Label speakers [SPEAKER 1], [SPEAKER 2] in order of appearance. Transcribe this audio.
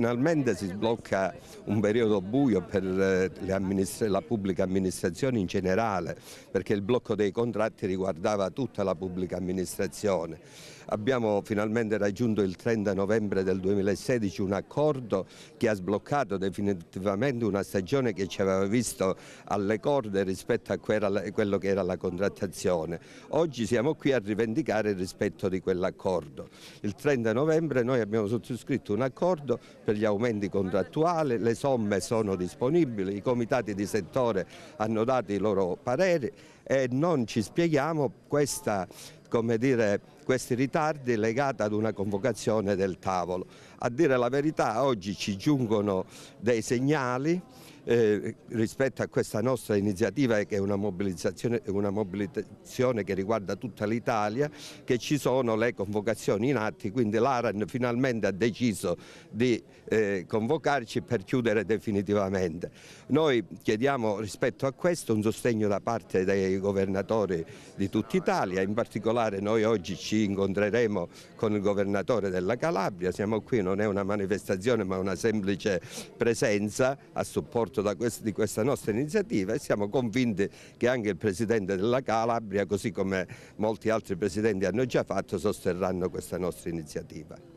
[SPEAKER 1] Finalmente si sblocca un periodo buio per eh, la pubblica amministrazione in generale, perché il blocco dei contratti riguardava tutta la pubblica amministrazione. Abbiamo finalmente raggiunto il 30 novembre del 2016 un accordo che ha sbloccato definitivamente una stagione che ci aveva visto alle corde rispetto a quello che era la contrattazione. Oggi siamo qui a rivendicare il rispetto di quell'accordo. Il 30 novembre noi abbiamo sottoscritto un accordo per gli aumenti contrattuali, le somme sono disponibili, i comitati di settore hanno dato i loro pareri e non ci spieghiamo questa come dire, questi ritardi legati ad una convocazione del tavolo. A dire la verità oggi ci giungono dei segnali eh, rispetto a questa nostra iniziativa che è una mobilitazione, una mobilitazione che riguarda tutta l'Italia, che ci sono le convocazioni in atti, quindi l'Aran finalmente ha deciso di eh, convocarci per chiudere definitivamente. Noi chiediamo rispetto a questo un sostegno da parte dei governatori di tutta Italia, in particolare noi oggi ci incontreremo con il governatore della Calabria, siamo qui, non è una manifestazione ma una semplice presenza a supporto quest di questa nostra iniziativa e siamo convinti che anche il Presidente della Calabria, così come molti altri Presidenti hanno già fatto, sosterranno questa nostra iniziativa.